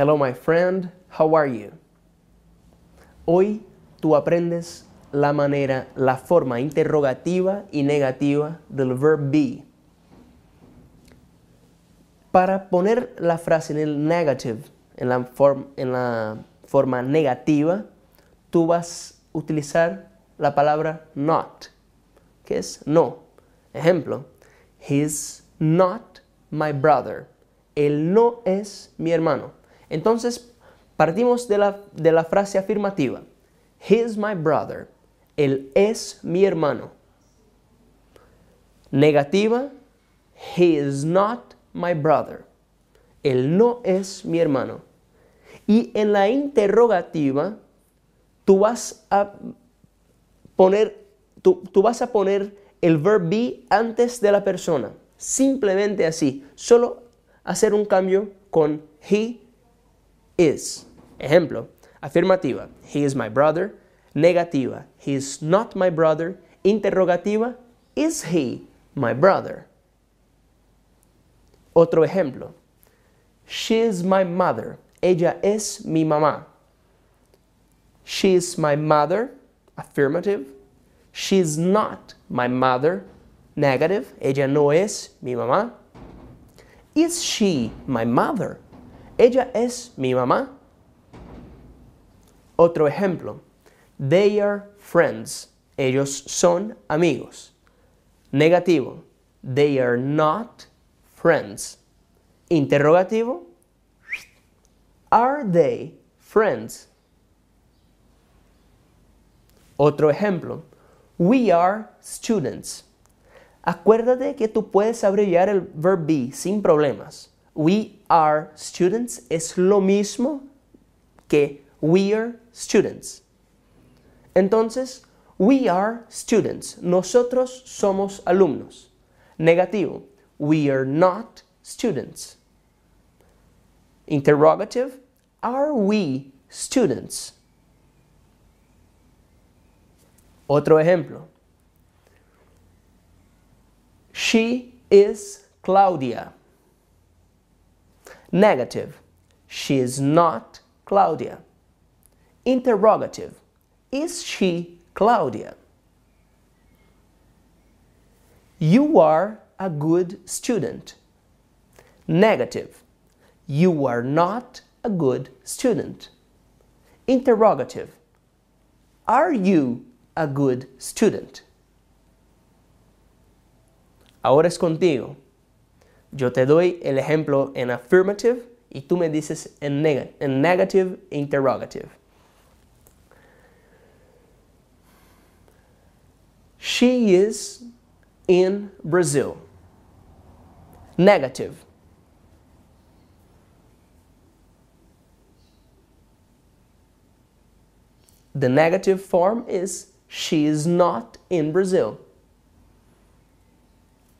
Hello my friend, how are you? Hoy tú aprendes la manera, la forma interrogativa y negativa del verb be. Para poner la frase en el negative, en la, en la forma negativa, tú vas a utilizar la palabra not, que es no. Ejemplo, he's not my brother. Él no es mi hermano. Entonces, partimos de la, frase afirmativa. He my brother. Él es mi hermano. Negativa, he is not my brother. Él no es mi hermano. Y en la interrogativa, tú vas a poner, tú vas a poner el verb be antes de la persona. Simplemente así. Solo hacer un cambio con he is. Ejemplo, afirmativa, he is my brother. Negativa, he is not my brother. Interrogativa, is he my brother? Otro ejemplo, she is my mother. Ella es mi mamá. She is my mother, affirmative. She is not my mother, negative. Ella no es mi mamá. Is she my mother? Ella es mi mamá. Otro ejemplo. They are friends. Ellos son amigos. Negativo. They are not friends. Interrogativo. Are they friends? Otro ejemplo. We are students. Acuérdate que tú puedes abreviar el verb be sin problemas we are students es lo mismo que we are students. Entonces, we are students. Nosotros somos alumnos. Negativo. We are not students. Interrogative. Are we students? Otro ejemplo. She is Claudia. Negative. She is not Claudia. Interrogative. Is she Claudia? You are a good student. Negative. You are not a good student. Interrogative. Are you a good student? Ahora es contigo. Yo te doy el ejemplo en affirmative y tú me dices en, neg en negative interrogative. She is in Brazil. Negative. The negative form is she is not in Brazil.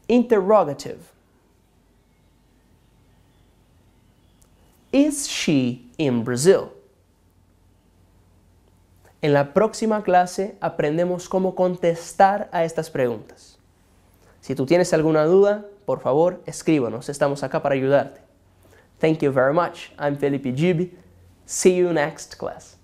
Interrogative. Is she in Brazil? En la próxima clase aprendemos cómo contestar a estas preguntas. Si tú tienes alguna duda, por favor, escríbanos. Estamos acá para ayudarte. Thank you very much. I'm Felipe Gibi. See you next class.